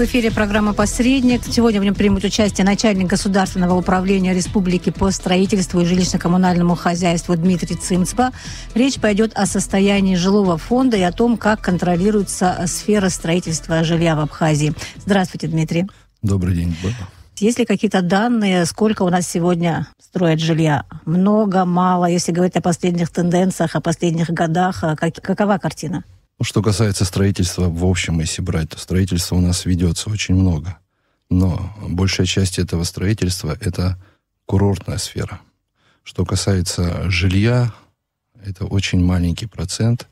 в эфире программа «Посредник». Сегодня в нем примут участие начальник Государственного управления Республики по строительству и жилищно-коммунальному хозяйству Дмитрий Цимцба. Речь пойдет о состоянии жилого фонда и о том, как контролируется сфера строительства жилья в Абхазии. Здравствуйте, Дмитрий. Добрый день. Есть ли какие-то данные, сколько у нас сегодня строят жилья? Много, мало? Если говорить о последних тенденциях, о последних годах, а как, какова картина? Что касается строительства, в общем, если брать, то строительство у нас ведется очень много. Но большая часть этого строительства – это курортная сфера. Что касается жилья, это очень маленький процент.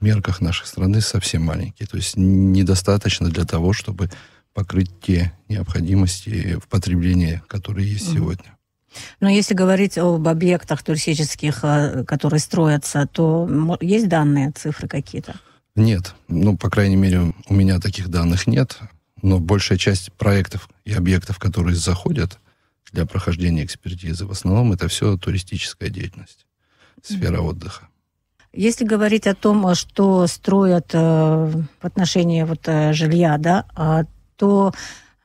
В мерках нашей страны совсем маленький. То есть недостаточно для того, чтобы покрыть те необходимости в потреблении, которые есть mm сегодня. Но если говорить об объектах туристических, э, которые строятся, то есть данные, цифры какие-то? Нет. Ну, по крайней мере, у меня таких данных нет. Но большая часть проектов и объектов, которые заходят для прохождения экспертизы, в основном это все туристическая деятельность, сфера mm отдыха. Если говорить о том, что строят э, в отношении вот, э, жилья, да, э, то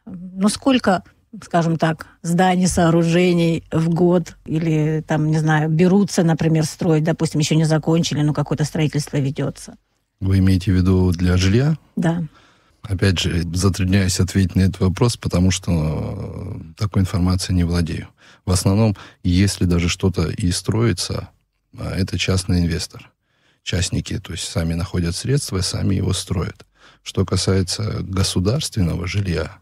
ну, сколько, скажем так, зданий, сооружений в год или там, не знаю, берутся, например, строить, допустим, еще не закончили, но какое-то строительство ведется? Вы имеете в виду для жилья? Да. Опять же, затрудняюсь ответить на этот вопрос, потому что э, такой информации не владею. В основном, если даже что-то и строится, э, это частный инвестор. Частники, то есть сами находят средства, и сами его строят. Что касается государственного жилья,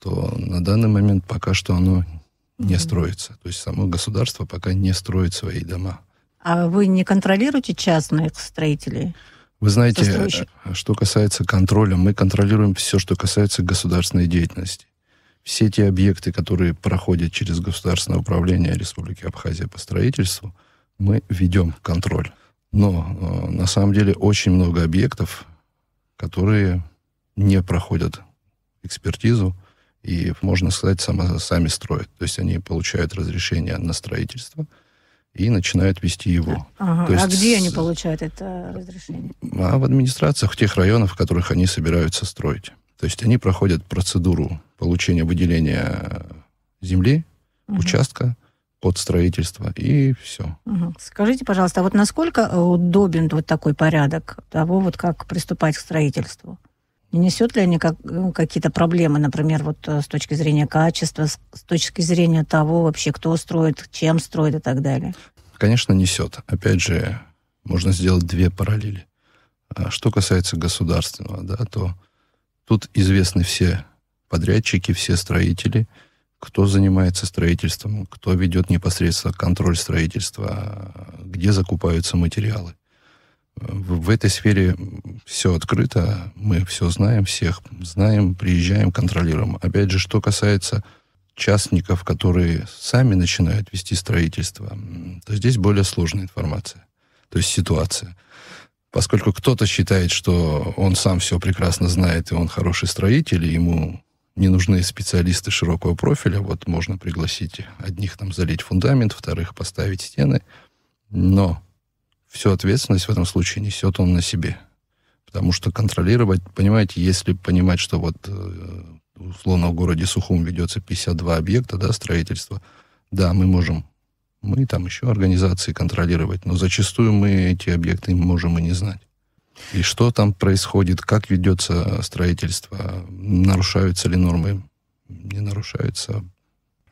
то на данный момент пока что оно не строится. То есть само государство пока не строит свои дома. А вы не контролируете частных строителей? Вы знаете, э, что касается контроля, мы контролируем все, что касается государственной деятельности. Все те объекты, которые проходят через государственное управление Республики Абхазия по строительству, мы ведем контроль. Но э, на самом деле очень много объектов, которые не проходят экспертизу и, можно сказать, само, сами строят. То есть они получают разрешение на строительство – и начинают вести его. Ага. То есть, а где они получают это разрешение? А в администрациях тех районов, в которых они собираются строить. То есть они проходят процедуру получения выделения земли, угу. участка под строительство, и все. Угу. Скажите, пожалуйста, а вот насколько удобен вот такой порядок того, вот как приступать к строительству? не несет ли они как, ну, какие-то проблемы, например, вот э, с точки зрения качества, с, точки зрения того вообще, кто строит, чем строит и так далее? Конечно, несет. Опять же, можно сделать две параллели. А что касается государственного, да, то тут известны все подрядчики, все строители, кто занимается строительством, кто ведет непосредственно контроль строительства, а, где закупаются материалы в этой сфере все открыто, мы все знаем, всех знаем, приезжаем, контролируем. Опять же, что касается частников, которые сами начинают вести строительство, то здесь более сложная информация, то есть ситуация. Поскольку кто-то считает, что он сам все прекрасно знает, и он хороший строитель, и ему не нужны специалисты широкого профиля, вот можно пригласить одних там залить фундамент, вторых поставить стены, но всю ответственность в этом случае несет он на себе. Потому что контролировать, понимаете, если понимать, что вот э, условно в городе Сухум ведется 52 объекта, да, строительства, да, мы можем, мы там еще организации контролировать, но зачастую мы эти объекты можем и не знать. И что там происходит, как ведется строительство, нарушаются ли нормы, не нарушаются,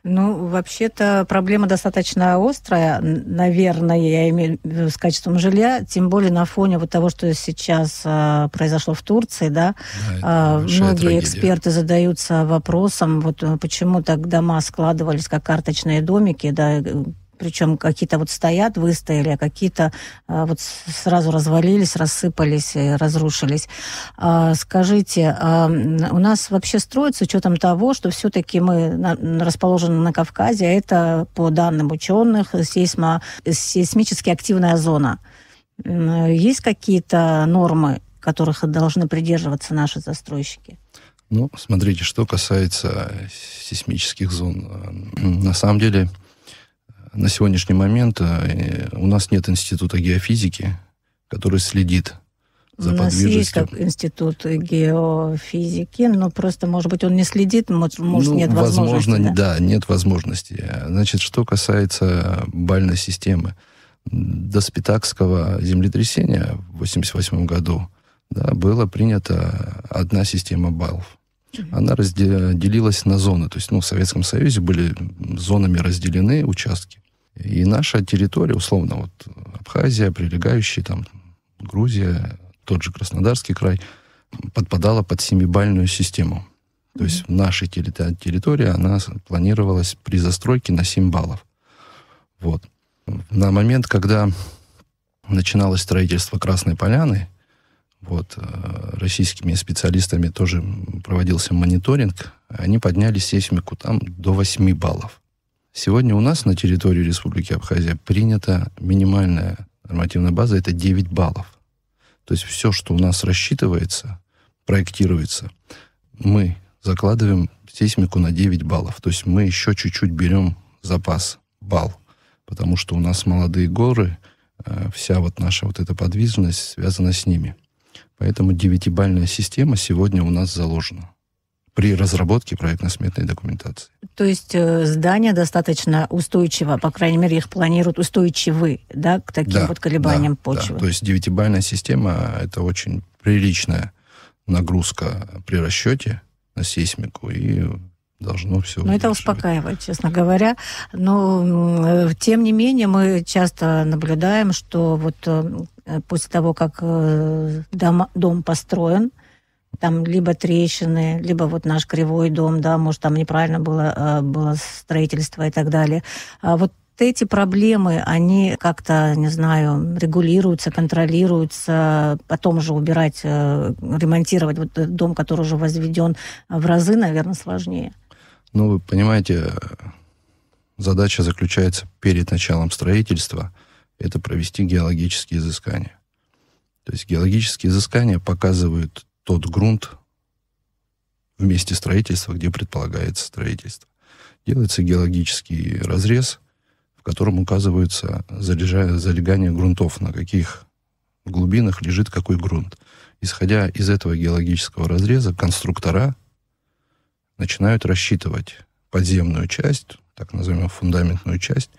ну, вообще-то проблема достаточно острая, наверное, я имею в виду с качеством жилья, тем более на фоне вот того, что сейчас э, произошло в Турции, да, да э, многие трагедия. эксперты задаются вопросом, вот э, почему так дома складывались как карточные домики, да, э, причем какие-то вот стоят, выстояли, а какие-то а, вот сразу развалились, рассыпались, разрушились. А, скажите, а у нас вообще строится с учетом того, что все-таки мы на, расположены на Кавказе, а это, по данным ученых, сейсмо, сейсмически активная зона. Есть какие-то нормы, которых должны придерживаться наши застройщики? Ну, смотрите, что касается сейсмических зон. На самом деле, на сегодняшний момент э, у нас нет института геофизики, который следит за У нас есть как институт геофизики, но просто, может быть, он не следит, может, ну, нет возможности. Возможно, да? да, нет возможности. Значит, что касается бальной системы. До Спитакского землетрясения в 1988 году да, была принята одна система баллов она разделилась на зоны. То есть, ну, в Советском Союзе были зонами разделены участки. И наша территория, условно, вот Абхазия, прилегающие там Грузия, тот же Краснодарский край, подпадала под семибальную систему. То есть наша территория, она планировалась при застройке на 7 баллов. Вот. На момент, когда начиналось строительство Красной Поляны, вот, э, российскими специалистами тоже проводился мониторинг. Они подняли сейсмику там до 8 баллов. Сегодня у нас на территории Республики Абхазия принята минимальная нормативная база, это 9 баллов. То есть все, что у нас рассчитывается, проектируется, мы закладываем сейсмику на 9 баллов. То есть мы еще чуть-чуть берем запас балл, потому что у нас молодые горы, э, вся вот наша вот эта подвижность связана с ними – Поэтому девятибальная система сегодня у нас заложена при разработке проектно-сметной документации. То есть э, здания достаточно устойчиво, по крайней мере, их планируют устойчивы да, к таким да, вот колебаниям да, почвы. Да. То есть девятибальная система – это очень приличная нагрузка при расчете на сейсмику и должно все... Ну, это успокаивает, честно говоря. Но, э, тем не менее, мы часто наблюдаем, что вот э, после того, как э, дом, дом построен, там либо трещины, либо вот наш кривой дом, да, может, там неправильно было, было строительство и так далее. А вот эти проблемы, они как-то, не знаю, регулируются, контролируются, потом же убирать, ремонтировать вот дом, который уже возведен в разы, наверное, сложнее. Ну, вы понимаете, задача заключается перед началом строительства, это провести геологические изыскания. То есть геологические изыскания показывают тот грунт в месте строительства, где предполагается строительство. Делается геологический разрез, в котором указываются залежа... залегания грунтов, на каких глубинах лежит какой грунт. Исходя из этого геологического разреза, конструктора начинают рассчитывать подземную часть, так называемую фундаментную часть,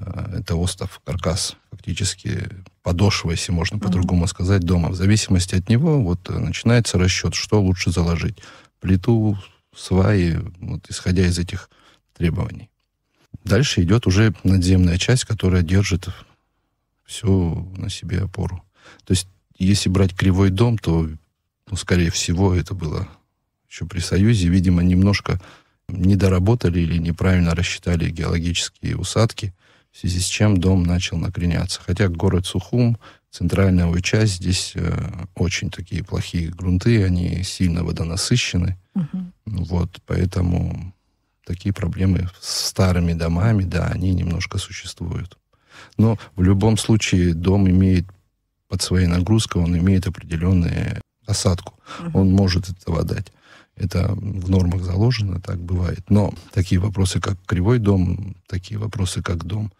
э, это остов, каркас, фактически подошва, если можно mm-hmm. по-другому сказать, дома. В зависимости от него вот э, начинается расчет, что лучше заложить. Плиту, сваи, вот, исходя из этих требований. Дальше идет уже надземная часть, которая держит всю на себе опору. То есть, если брать кривой дом, то, ну, скорее всего, это было еще при Союзе, видимо, немножко недоработали или неправильно рассчитали геологические усадки, в связи с чем дом начал накреняться. Хотя город Сухум, центральная его часть, здесь э, очень такие плохие грунты, они сильно водонасыщены. Угу. Вот, поэтому такие проблемы с старыми домами, да, они немножко существуют. Но в любом случае дом имеет под своей нагрузкой, он имеет определенную осадку. Угу. Он может это дать. Это в нормах заложено, так бывает. Но такие вопросы, как кривой дом, такие вопросы, как дом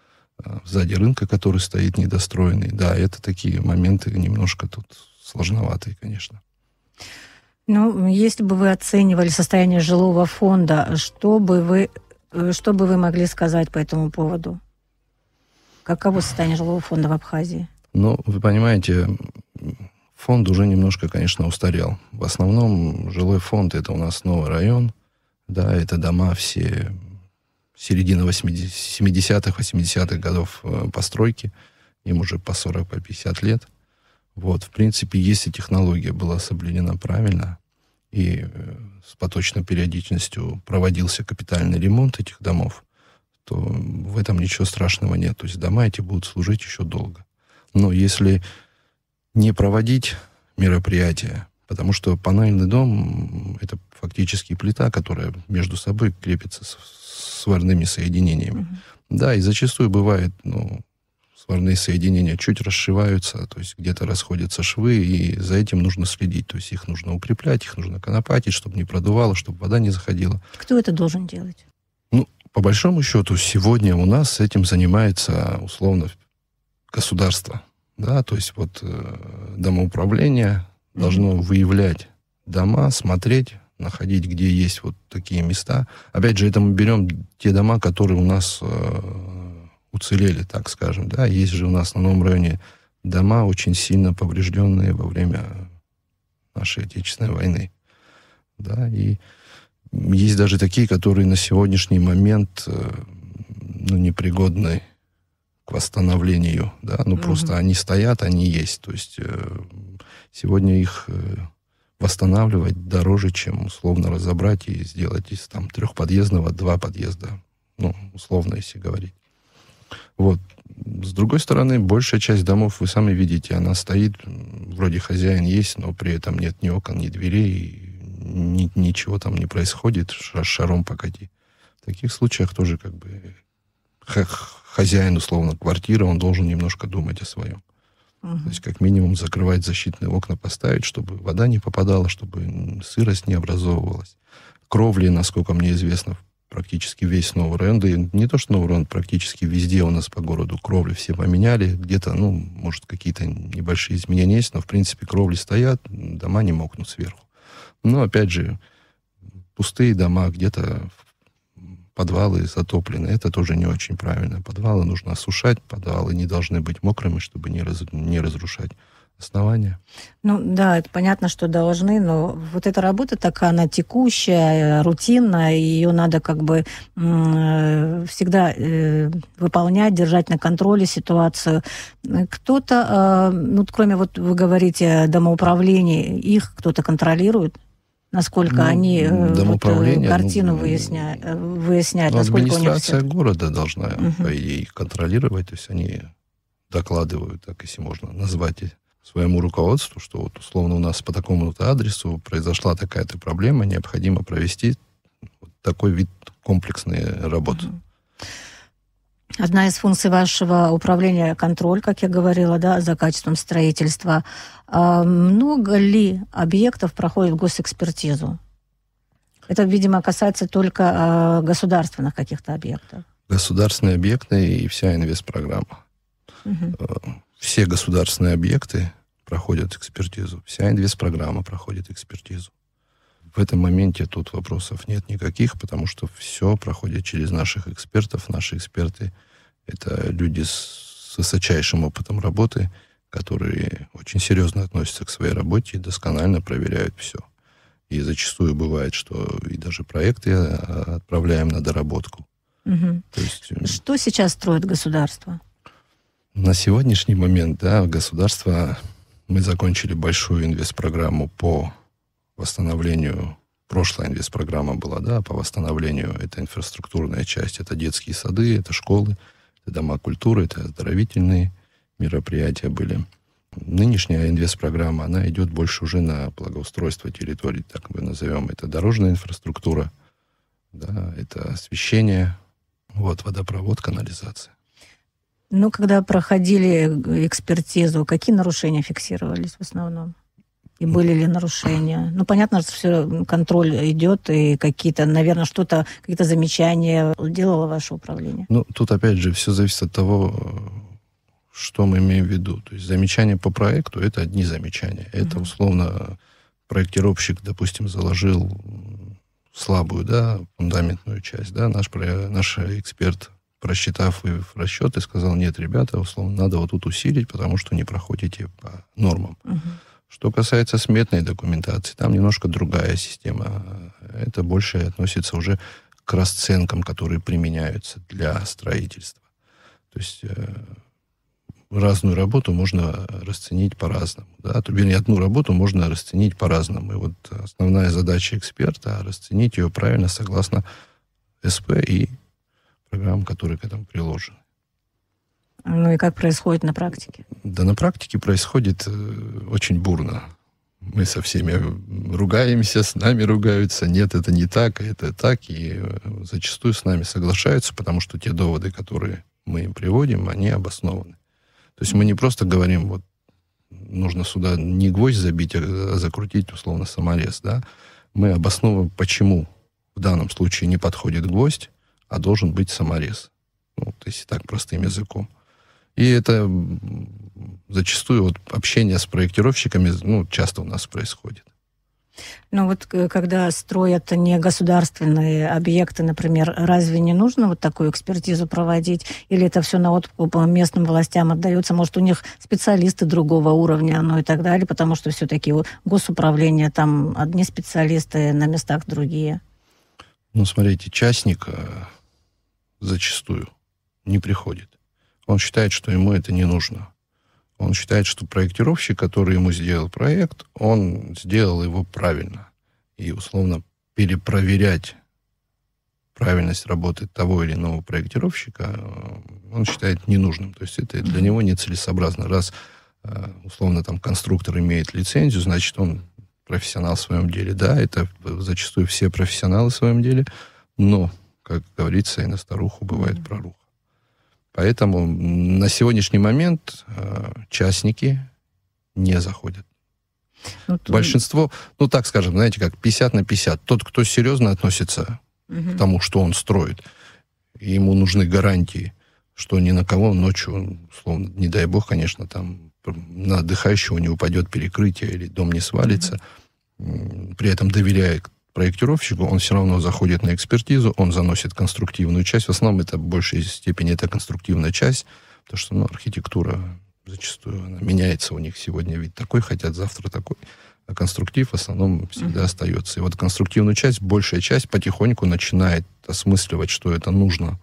а, сзади рынка, который стоит недостроенный, да, это такие моменты немножко тут сложноватые, конечно. Ну, если бы вы оценивали состояние жилого фонда, что бы вы, э, что бы вы могли сказать по этому поводу? Каково состояние жилого фонда в Абхазии? Ну, вы понимаете, Фонд уже немножко, конечно, устарел. В основном жилой фонд это у нас новый район. Да, это дома все середина 70-х, 80-х годов э, постройки. Им уже по 40, по 50 лет. Вот, в принципе, если технология была соблюдена правильно, и э, с поточной периодичностью проводился капитальный ремонт этих домов, то в этом ничего страшного нет. То есть дома эти будут служить еще долго. Но если не проводить мероприятия, потому что панельный дом — это фактически плита, которая между собой крепится с сварными соединениями. mm Да, и зачастую бывает, ну, сварные соединения чуть расшиваются, то есть где-то расходятся швы, и за этим нужно следить. То есть их нужно укреплять, их нужно конопатить, чтобы не продувало, чтобы вода не заходила. Кто это должен делать? Ну, по большому счету, сегодня у нас этим занимается, условно, государство да, то есть вот э, домоуправление должно выявлять дома, смотреть, находить, где есть вот такие места. Опять же, это мы берем те дома, которые у нас э, уцелели, так скажем, да. Есть же у нас на новом районе дома, очень сильно поврежденные во время нашей Отечественной войны, да, и есть даже такие, которые на сегодняшний момент, э, ну, непригодны к восстановлению, да, ну угу. просто они стоят, они есть, то есть э, сегодня их э, восстанавливать дороже, чем условно разобрать и сделать из там трехподъездного два подъезда, ну условно если говорить. Вот. С другой стороны, большая часть домов, вы сами видите, она стоит, вроде хозяин есть, но при этом нет ни окон, ни дверей, ни, ничего там не происходит, шаром покати. В таких случаях тоже как бы хозяин, условно, квартиры, он должен немножко думать о своем. Угу. То есть, как минимум, закрывать защитные окна, поставить, чтобы вода не попадала, чтобы сырость не образовывалась. Кровли, насколько мне известно, практически весь Новый Рэнд, и не то что Новый Рэнд, практически везде у нас по городу кровли все поменяли, где-то, ну, может, какие-то небольшие изменения есть, но, в принципе, кровли стоят, дома не мокнут сверху. Но, опять же, пустые дома где-то в подвалы затоплены. Это тоже не очень правильно. Подвалы нужно осушать, подвалы не должны быть мокрыми, чтобы не, раз, не разрушать основания. Ну да, это понятно, что должны, но вот эта работа такая, она текущая, э, рутинная, ее надо как бы э, всегда э, выполнять, держать на контроле ситуацию. Кто-то, э, ну кроме вот вы говорите домоуправления, их кто-то контролирует? насколько ну, они э, вот, э, картину ну, выясняют, э, выясняют ну, насколько администрация университет... города должна угу. по контролировать, то есть они докладывают, так если можно назвать своему руководству, что вот условно у нас по такому-то адресу произошла такая-то проблема, необходимо провести вот такой вид комплексной работы. Угу. Одна из функций вашего управления – контроль, как я говорила, да, за качеством строительства. А много ли объектов проходит госэкспертизу? Это, видимо, касается только а, государственных каких-то объектов. Государственные объекты и вся инвестпрограмма. Угу. Все государственные объекты проходят экспертизу. Вся инвестпрограмма проходит экспертизу. В этом моменте тут вопросов нет никаких, потому что все проходит через наших экспертов. Наши эксперты — это люди с, с высочайшим опытом работы, которые очень серьезно относятся к своей работе и досконально проверяют все. И зачастую бывает, что и даже проекты э, отправляем на доработку. Угу. есть, э, что сейчас строит государство? На сегодняшний момент, да, государство... Мы закончили большую инвестпрограмму по восстановлению, прошлая инвестпрограмма была, да, по восстановлению, это инфраструктурная часть, это детские сады, это школы, это дома культуры, это оздоровительные мероприятия были. Нынешняя инвестпрограмма, она идет больше уже на благоустройство территории, так мы назовем. Это дорожная инфраструктура, да, это освещение, вот, водопровод, канализация. Ну, когда проходили э, экспертизу, какие нарушения фиксировались в основном? И были ли нарушения? Ну, понятно, что все, контроль идет, и какие-то, наверное, что-то, какие-то замечания делало ваше управление. Ну, тут, опять же, все зависит от того, э, что мы имеем в виду. То есть замечания по проекту – это одни замечания. Это, условно, проектировщик, допустим, заложил слабую, да, фундаментную часть, да, наш, наш эксперт, просчитав и в расчеты, сказал, нет, ребята, условно, надо вот тут усилить, потому что не проходите по нормам. Uh-huh. Что касается сметной документации, там немножко другая система. Это больше относится уже к расценкам, которые применяются для строительства. То есть э, разную работу можно расценить по-разному. Да? Вернее, одну работу можно расценить по-разному. И вот основная задача эксперта — расценить ее правильно согласно СП и программ, которые к этому приложены. Ну и как происходит на практике? Да на практике происходит э, очень бурно. Мы со всеми ругаемся, с нами ругаются, нет, это не так, а это так, и э, зачастую с нами соглашаются, потому что те доводы, которые мы им приводим, они обоснованы. То есть мы не просто говорим, вот нужно сюда не гвоздь забить, а, а закрутить условно саморез, да, мы обосновываем, почему в данном случае не подходит гвоздь, а должен быть саморез. Ну, то есть так простым языком. И это зачастую вот общение с проектировщиками ну, часто у нас происходит. Ну вот э, когда строят не государственные объекты, например, разве не нужно вот такую экспертизу проводить? Или это все на откуп э, местным властям отдается? Может, у них специалисты другого уровня, ну и так далее, потому что все-таки госуправление, там одни специалисты, на местах другие. Ну, смотрите, частник э, зачастую не приходит. Он считает, что ему это не нужно. Он считает, что проектировщик, который ему сделал проект, он сделал его правильно. И, условно, перепроверять правильность работы того или иного проектировщика э, он считает ненужным. То есть это для него нецелесообразно. Раз, э, условно, там конструктор имеет лицензию, значит, он профессионал в своем деле. Да, это зачастую все профессионалы в своем деле, но, как говорится, и на старуху бывает проруха. Поэтому на сегодняшний момент э, частники не заходят. Ну, Большинство, ну так скажем, знаете, как 50 на 50. Тот, кто серьезно относится угу. к тому, что он строит, ему нужны гарантии, что ни на кого ночью, словно не дай бог, конечно, там на отдыхающего не упадет перекрытие или дом не свалится, угу. при этом доверяя проектировщику, он все равно заходит на экспертизу, он заносит конструктивную часть. В основном это в большей степени это конструктивная часть, потому что ну, архитектура зачастую она меняется у них сегодня. Ведь такой хотят, завтра такой. А конструктив в основном всегда mm-hmm. остается. И вот конструктивную часть, большая часть потихоньку начинает осмысливать, что это нужно.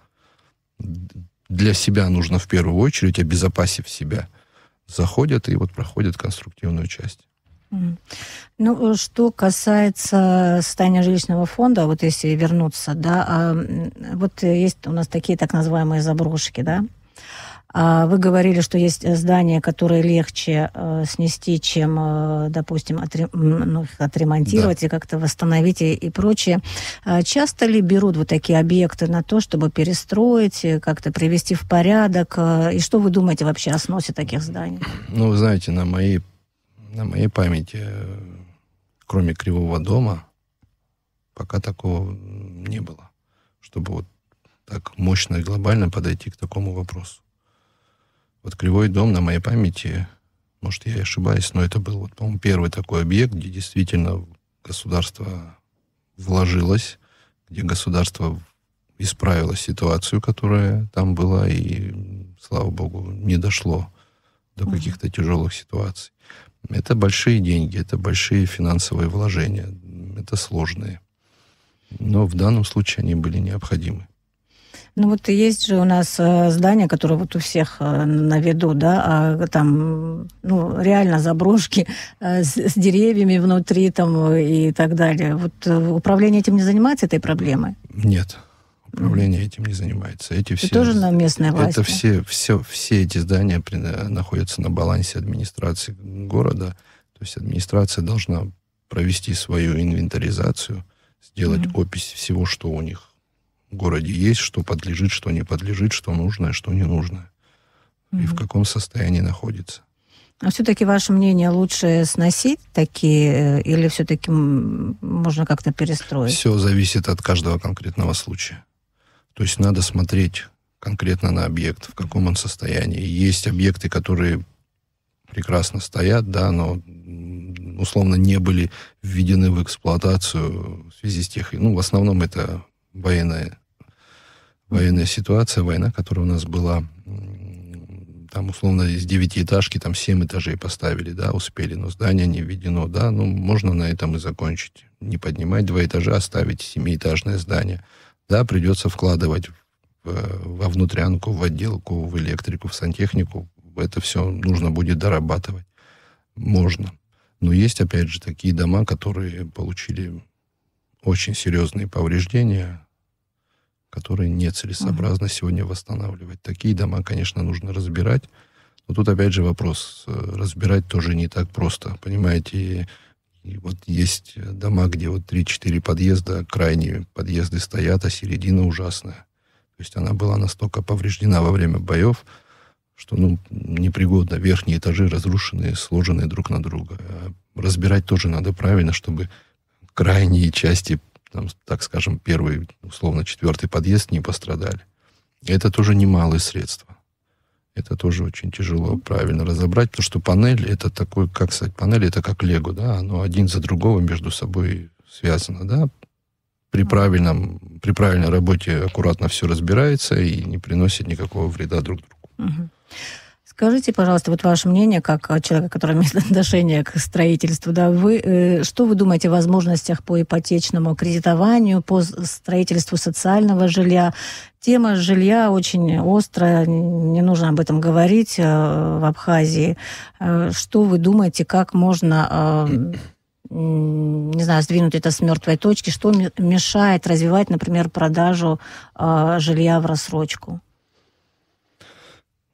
Для себя нужно в первую очередь, обезопасив себя. Заходят и вот проходят конструктивную часть. Ну, э, что касается э, состояния жилищного фонда, вот если вернуться, да, а, вот есть у нас такие так называемые заброшки, да, а, вы говорили, что есть э, здания, которые легче снести, чем, допустим, ну, отремонтировать да. и как-то восстановить и, прочее. А часто ли берут вот такие объекты на то, чтобы перестроить, как-то привести в порядок? И что вы думаете вообще о сносе таких зданий? Ну, вы знаете, на моей на моей памяти, э, кроме Кривого дома, пока такого не было, чтобы вот так мощно и глобально подойти к такому вопросу. Вот Кривой дом на моей памяти, может, я и ошибаюсь, но это был, вот, по-моему, первый такой объект, где действительно государство вложилось, где государство исправило ситуацию, которая там была, и, слава богу, не дошло до каких-то тяжелых ситуаций. Это большие деньги, это большие финансовые вложения, это сложные. Но в данном случае они были необходимы. Ну вот есть же у нас э, здания, которые вот у всех э, на виду, да, а там ну, реально заброшки э, с, с деревьями внутри там и так далее. Вот управление этим не занимается, этой проблемой? Нет, Управление этим не занимается. Эти все, И тоже на местной власти. Это все, все, все эти здания при, э, находятся на балансе администрации города. То есть администрация должна провести свою инвентаризацию, сделать mm-hmm. опись всего, что у них в городе есть, что подлежит, что не подлежит, что нужное, что не нужное. Mm-hmm. И в каком состоянии находится. А все-таки ваше мнение лучше сносить такие э, или все-таки можно как-то перестроить? Все зависит от каждого конкретного случая. То есть надо смотреть конкретно на объект, в каком он состоянии. Есть объекты, которые прекрасно стоят, да, но условно не были введены в эксплуатацию в связи с тех... Ну, в основном это военная, военная ситуация, война, которая у нас была. Там, условно, из девятиэтажки там семь этажей поставили, да, успели, но здание не введено, да, ну, можно на этом и закончить. Не поднимать два этажа, оставить семиэтажное здание. Да, придется вкладывать э, во внутрянку, в отделку, в электрику, в сантехнику. Это все нужно будет дорабатывать. Можно. Но есть, опять же, такие дома, которые получили очень серьезные повреждения, которые нецелесообразно uh-huh. сегодня восстанавливать. Такие дома, конечно, нужно разбирать. Но тут, опять же, вопрос. Э, разбирать тоже не так просто. Понимаете, и вот есть э, дома, где вот 3-4 подъезда, крайние подъезды стоят, а середина ужасная. То есть она была настолько повреждена во время боев, что ну, непригодно. Верхние этажи разрушены, сложены друг на друга. Э, разбирать тоже надо правильно, чтобы крайние части, там, так скажем, первый, условно, четвертый подъезд не пострадали. Это тоже немалые средства. Это тоже очень тяжело правильно разобрать, потому что панель это такой, как сказать, панель это как лего, да, оно один за другого между собой связано, да. При, правильном, при правильной работе аккуратно все разбирается и не приносит никакого вреда друг другу. Угу. Скажите, пожалуйста, вот ваше мнение, как э, человека, который имеет отношение к строительству, да, вы, э, что вы думаете о возможностях по ипотечному кредитованию, по строительству социального жилья? Тема жилья очень острая, не нужно об этом говорить э, в Абхазии. Э, что вы думаете, как можно э, не знаю, сдвинуть это с мертвой точки, что мешает развивать, например, продажу э, жилья в рассрочку?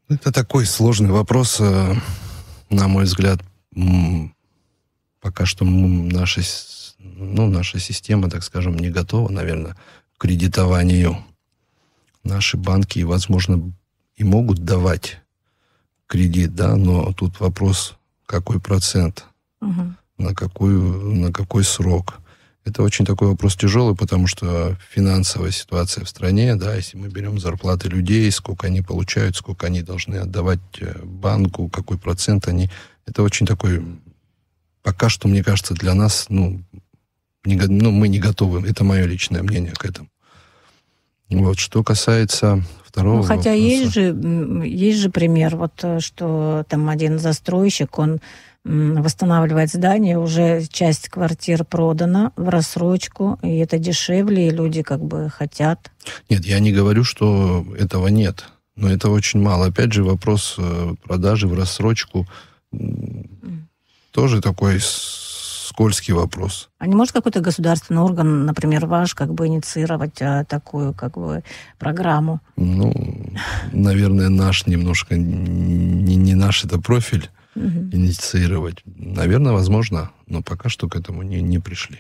Это такой сложный вопрос, э, на мой взгляд. Пока что наша, ну, наша система, так скажем, не готова, наверное, к кредитованию. Наши банки, возможно, и могут давать кредит, да, но тут вопрос, какой процент, угу. на, какую, на какой срок. Это очень такой вопрос тяжелый, потому что финансовая ситуация в стране, да, если мы берем зарплаты людей, сколько они получают, сколько они должны отдавать э, банку, какой процент они, это очень такой, пока что, мне кажется, для нас, ну, не, ну мы не готовы, это мое личное мнение к этому. Вот, что касается второго. Ну, хотя вопроса. есть же есть же пример, вот э, что там один застройщик, он восстанавливает здание, уже часть квартир продана в рассрочку, и это дешевле, и люди как бы хотят. Нет, я не говорю, что этого нет, но это очень мало. Опять же, вопрос э, продажи в рассрочку тоже такой скользкий вопрос. А не может какой-то государственный орган, например, ваш, как бы инициировать а, такую как бы программу? Ну, наверное, наш немножко не, не наш это профиль угу. инициировать. Наверное, возможно, но пока что к этому не, не пришли.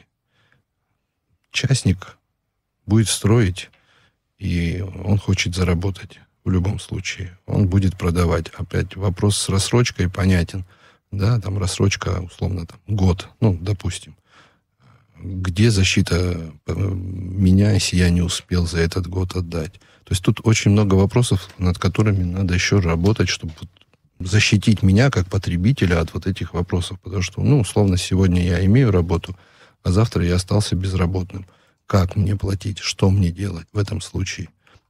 Частник будет строить, и он хочет заработать в любом случае. Он будет продавать. Опять вопрос с рассрочкой понятен да, там рассрочка, условно, там, год, ну, допустим. Где защита э, меня, если я не успел за этот год отдать? То есть тут очень много вопросов, над которыми надо еще работать, чтобы защитить меня как потребителя от вот этих вопросов. Потому что, ну, условно, сегодня я имею работу, а завтра я остался безработным. Как мне платить? Что мне делать в этом случае?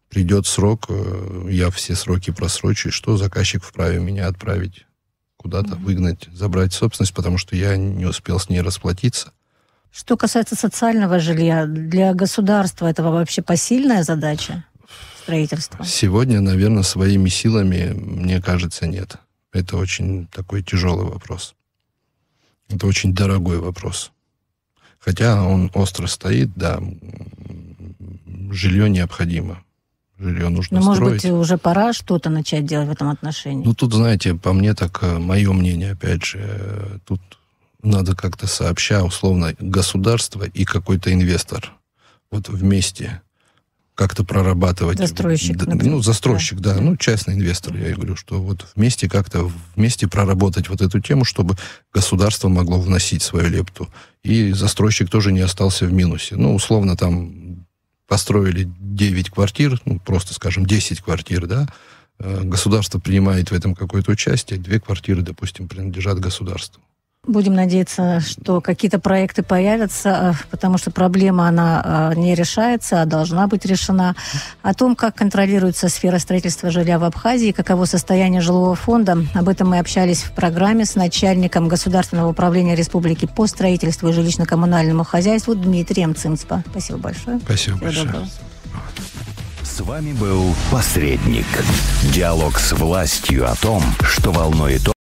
Придет срок, э, я все сроки просрочу, и что заказчик вправе меня отправить куда-то mm-hmm. выгнать, забрать собственность, потому что я не успел с ней расплатиться. Что касается социального жилья, для государства это вообще посильная задача строительства? Сегодня, наверное, своими силами, мне кажется, нет. Это очень такой тяжелый вопрос. Это очень дорогой вопрос. Хотя он остро стоит, да, жилье необходимо. Жилье нужно Но, ну, строить. может быть, уже пора что-то начать делать в этом отношении? Ну, тут, знаете, по мне так, э, мое мнение, опять же, э, тут надо как-то сообща, условно, государство и какой-то инвестор. Вот вместе как-то прорабатывать. Застройщик, да, например. Ну, застройщик, да. да. Ну, частный инвестор, я и говорю, что вот вместе как-то, вместе проработать вот эту тему, чтобы государство могло вносить свою лепту. И застройщик тоже не остался в минусе. Ну, условно, там построили 9 квартир, ну, просто, скажем, 10 квартир, да, э, государство принимает в этом какое-то участие, две квартиры, допустим, принадлежат государству. Будем надеяться, что какие-то проекты появятся, э, потому что проблема, она э, не решается, а должна быть решена. О том, как контролируется сфера строительства жилья в Абхазии, каково состояние жилого фонда, об этом мы общались в программе с начальником Государственного управления Республики по строительству и жилищно-коммунальному хозяйству Дмитрием Цимспа. Спасибо большое. Спасибо Всего большое. Доброго. С вами был «Посредник». Диалог с властью о том, что волнует